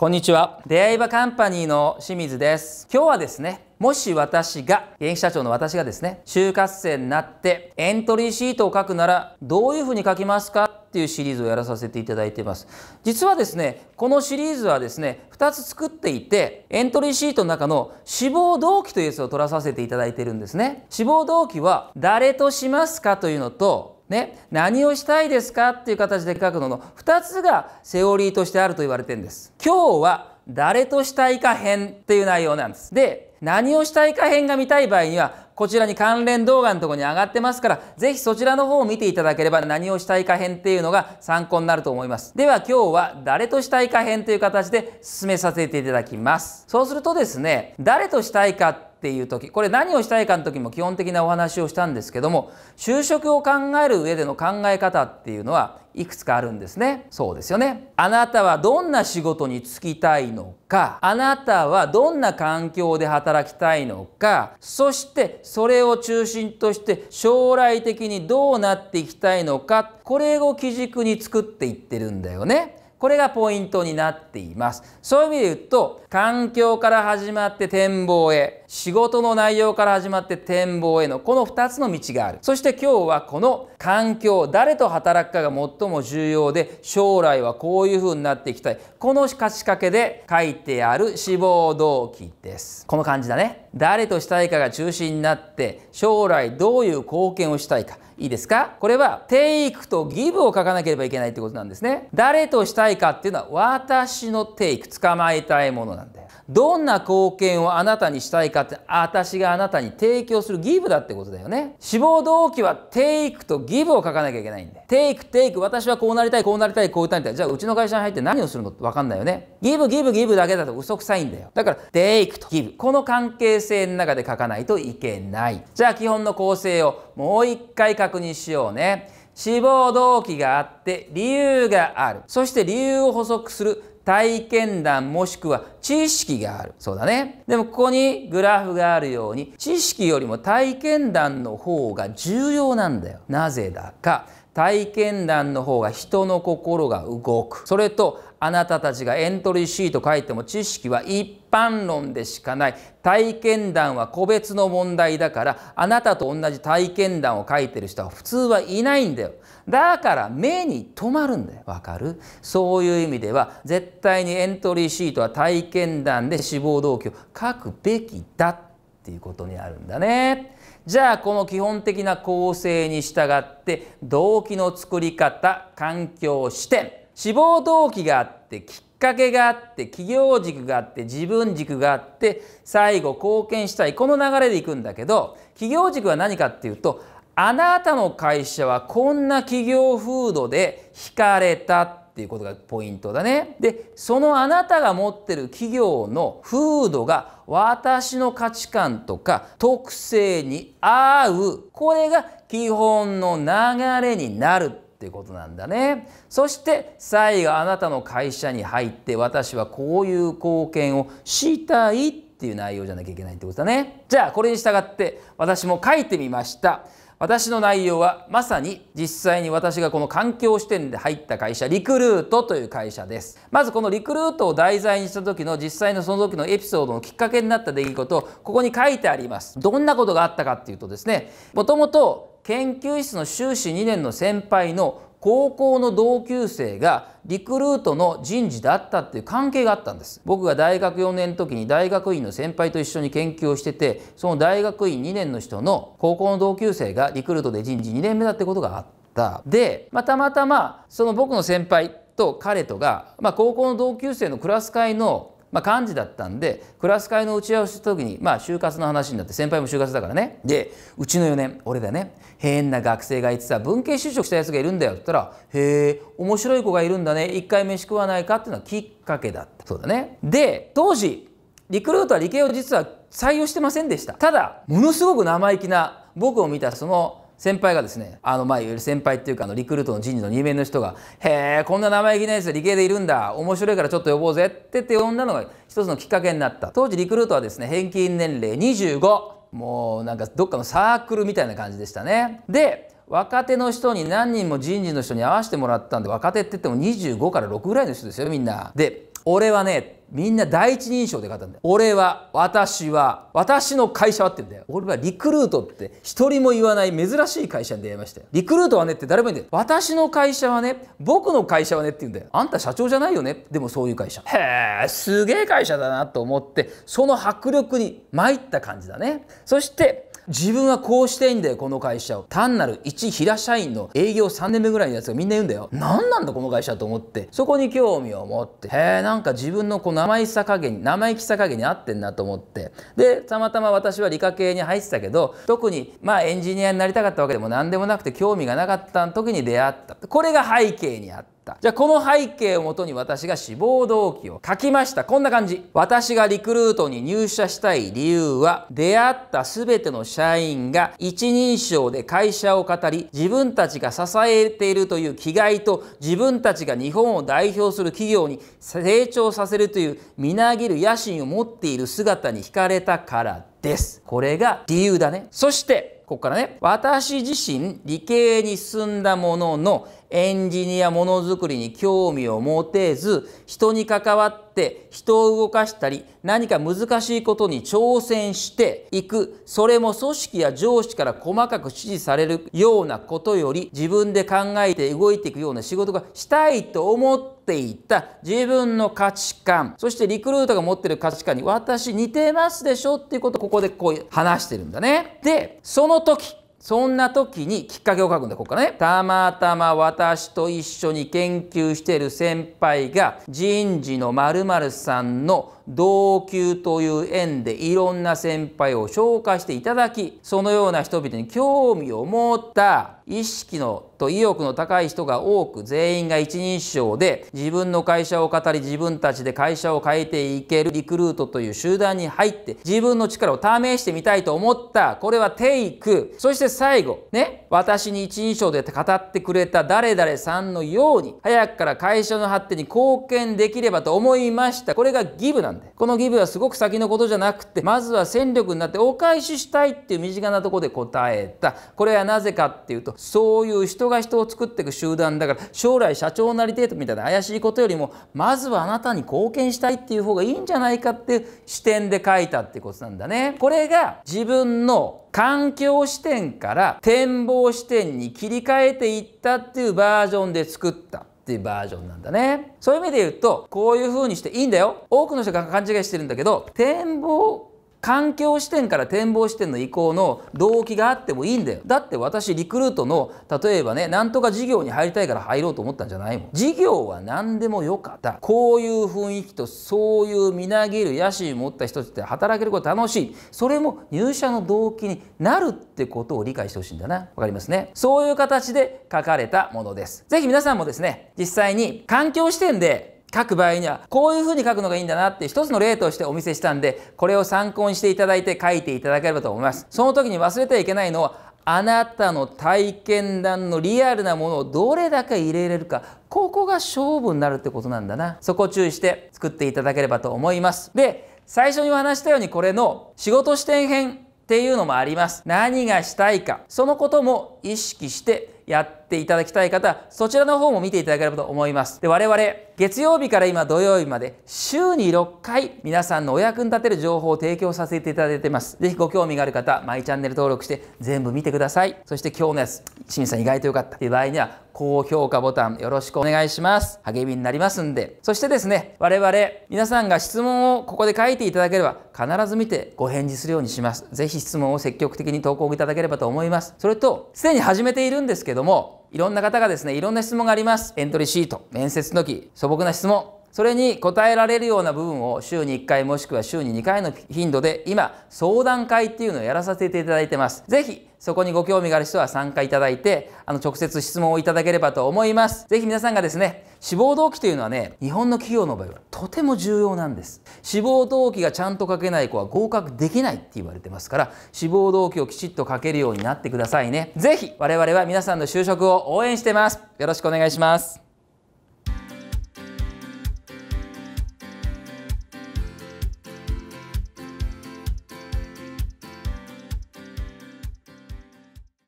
こんにちは出会い場カンパニーの清水です今日はですねもし私が、現役社長の私がですね、就活生になってエントリーシートを書くならどういうふうに書きますかっていうシリーズをやらさせていただいてます。実はですね、このシリーズはですね、2つ作っていて、エントリーシートの中の志望動機というやつを取らさせていただいてるんですね。志望動機は誰としますかというのと、ね、何をしたいですかっていう形で書くのの2つがセオリーとしてあると言われてるんです。今日は誰としたいか編っていう内容なんです。で、何をしたいか編が見たい場合には、こちらに関連動画のとこに上がってますから、ぜひそちらの方を見ていただければ何をしたいか編っていうのが参考になると思います。では今日は誰としたいか編という形で進めさせていただきます。そうするとですね、誰としたいかっっていう時これ何をしたいかの時も基本的なお話をしたんですけども就職を考える上での考え方っていうのはいくつかあるんですねそうですよねあなたはどんな仕事に就きたいのかあなたはどんな環境で働きたいのかそしてそれを中心として将来的にどうなっていきたいのかこれを基軸に作っていってるんだよねこれがポイントになっていますそういう意味で言うと環境から始まって展望へ仕事の内容から始まって展望へのこの2つの道があるそして今日はこの環境誰と働くかが最も重要で将来はこういうふうになっていきたいこの仕掛けで書いてある志望動機ですこの感じだね誰としたいかが中心になって将来どういう貢献をしたいかいいですかこれはテイクとギブを書かなければいけないってことなんですね誰としたいかっていうのは私のテイク捕まえたいものなんだよどんな貢献をあなたにしたいかかって私があなたに提供する義務だってことだよね志望動機はテイクとギブを書かなきゃいけないんでテイクテイク私はこうなりたいこうなりたいこう歌いたいじゃあうちの会社に入って何をするのって分かんないよねギブギブギブだけだと嘘くさいんだよだからテイクとギブこの関係性の中で書かないといけないじゃあ基本の構成をもう一回確認しようね志望動機があって理由があるそして理由を補足する体験談もしくは知識がある。そうだね。でもここにグラフがあるように知識よりも体験談の方が重要なんだよ。なぜだか。体験談の方が人の心が動く。それとあなたたちがエントリーシート書いても知識は一般論でしかない。体験談は個別の問題だからあなたと同じ体験談を書いてる人は普通はいないんだよ。だから目に留まるんだよ。わかるそういう意味では絶対にエントリーシートは体験談で志望動機を書くべきだっていうことにあるんだね。じゃあこの基本的な構成に従って動機の作り方環境視点志望動機があってきっかけがあって企業軸があって自分軸があって最後貢献したいこの流れでいくんだけど企業軸は何かっていうとあなたの会社はこんな企業風土で惹かれたっていうことがポイントだね。でそのあなたが持ってる企業の風土が私の価値観とか特性に合うこれが基本の流れになるっていうことなんだね。そして最後あなたの会社に入って私はこういう貢献をしたいっていう内容じゃなきゃいけないってことだね。じゃあこれに従って私も書いてみました。私の内容はまさに実際に私がこの環境視点で入った会社リクルートという会社ですまずこのリクルートを題材にした時の実際のその時のエピソードのきっかけになった出来事をここに書いてありますどんなことがあったかっていうとですねもともと研究室の修士2年の先輩の高校の同級生がリクルートの人事だったっていう関係があったんです僕が大学4年の時に大学院の先輩と一緒に研究をしててその大学院2年の人の高校の同級生がリクルートで人事2年目だってことがあったで、まあ、たまたまその僕の先輩と彼とが、まあ、高校の同級生のクラス会のまあ、幹事だったんでクラス会の打ち合わせした時に、まあ、就活の話になって先輩も就活だからねでうちの4年俺だね変な学生がいてさ文系就職したやつがいるんだよって言ったら「へえ面白い子がいるんだね一回飯食わないか」っていうのはきっかけだったそうだねで当時リクルートは理系を実は採用してませんでしたただものすごく生意気な僕を見たその先輩がですね、あの、まあ、いわゆる先輩っていうか、あの、リクルートの人事の2名の人が、へえ、こんな生意気なやつ理系でいるんだ、面白いからちょっと呼ぼうぜってって呼んだのが一つのきっかけになった。当時リクルートはですね、平均年齢25。もうなんかどっかのサークルみたいな感じでしたね。で、若手の人に何人も人事の人に会わせてもらったんで若手って言っても25から6ぐらいの人ですよみんな。で俺はね、みんな第一人称で語るんだよ。俺は、私は、私の会社はって言うんだよ。俺はリクルートって一人も言わない珍しい会社に出会いましたよ。リクルートはねって誰も言うんだよ。私の会社はね、僕の会社はねって言うんだよ。あんた社長じゃないよね。でもそういう会社。へえ、すげえ会社だなと思って、その迫力に参った感じだね。そして、自分はこうしていいんだよこの会社を単なる一平社員の営業3年目ぐらいのやつがみんな言うんだよ何なんだこの会社と思ってそこに興味を持ってへえんか自分のこの生意気さ加減に生意気さ加減に合ってんなと思ってでたまたま私は理科系に入ってたけど特にまあエンジニアになりたかったわけでも何でもなくて興味がなかった時に出会ったこれが背景にあって。じゃあこの背景をもとに私が志望動機を書きました。こんな感じ。私がリクルートに入社したい理由は、出会った全ての社員が一人称で会社を語り、自分たちが支えているという気概と、自分たちが日本を代表する企業に成長させるというみなぎる野心を持っている姿に惹かれたからです。これが理由だね。そして、ここからね、私自身理系に進んだものの、エンジニアものづくりに興味を持てず人に関わって人を動かしたり何か難しいことに挑戦していくそれも組織や上司から細かく指示されるようなことより自分で考えて動いていくような仕事がしたいと思っていた自分の価値観そしてリクルートが持ってる価値観に私似てますでしょっていうことをここでこう話してるんだね。でその時そんな時にきっかけを書くんだここからねたまたま私と一緒に研究してる先輩が人事の〇〇さんの同級という縁でいろんな先輩を紹介していただきそのような人々に興味を持った意識のと意欲の高い人が多く全員が一人称で自分の会社を語り自分たちで会社を変えていけるリクルートという集団に入って自分の力を試してみたいと思ったこれはテイクそして最後、ね、私に一人称で語ってくれた誰々さんのように、早くから会社の発展に貢献できればと思いました。これがギブなんで。このギブはすごく先のことじゃなくて、まずは戦力になってお返ししたいっていう身近なとこで答えた。これはなぜかっていうと、そういう人が人を作っていく集団だから、将来社長なりてえとみたいな怪しいことよりも、まずはあなたに貢献したいっていう方がいいんじゃないかっていう視点で書いたってことなんだね。これが自分の環境視点から展望視点に切り替えていったっていうバージョンで作ったっていうバージョンなんだねそういう意味で言うとこういう風にしていいんだよ多くの人が勘違いしてるんだけど展望環境視点から展望視点の移行の動機があってもいいんだよだって私リクルートの例えばねなんとか事業に入りたいから入ろうと思ったんじゃないもん事業は何でもよかったこういう雰囲気とそういうみなぎる野心を持った人って働けること楽しいそれも入社の動機になるってことを理解してほしいんだなわかりますねそういう形で書かれたものです是非皆さんもですね実際に環境視点で書く場合にはこういうふうに書くのがいいんだなって一つの例としてお見せしたんでこれを参考にしていただいて書いていただければと思いますその時に忘れてはいけないのはあなたの体験談のリアルなものをどれだけ入れれるかここが勝負になるってことなんだなそこ注意して作っていただければと思いますで最初にお話したようにこれの仕事視点編っていうのもあります何がしたいかそのことも意識してやっていただきたい方、そちらの方も見ていただければと思います。で、我々、月曜日から今土曜日まで週に6回皆さんのお役に立てる情報を提供させていただいてます。是非ご興味がある方、マイチャンネル登録して全部見てください。そして今日のやつ、清水さん意外と良かったという場合には、高評価ボタンよろしくお願いします。励みになりますんで。そしてですね、我々、皆さんが質問をここで書いていただければ、必ず見てご返事するようにします。是非質問を積極的に投稿いただければと思います。それと、でに始めているんですけどもいろんな方がですねいろんな質問がありますエントリーシート面接の時素朴な質問それに答えられるような部分を週に1回もしくは週に2回の頻度で今相談会っていうのをやらさせていただいてます。ぜひそこにご興味がある人は参加いただいて、あの直接質問をいただければと思います。ぜひ皆さんがですね、志望動機というのはね、日本の企業の場合はとても重要なんです。志望動機がちゃんと書けない子は合格できないって言われてますから、志望動機をきちっと書けるようになってくださいね。ぜひ我々は皆さんの就職を応援してます。よろしくお願いします。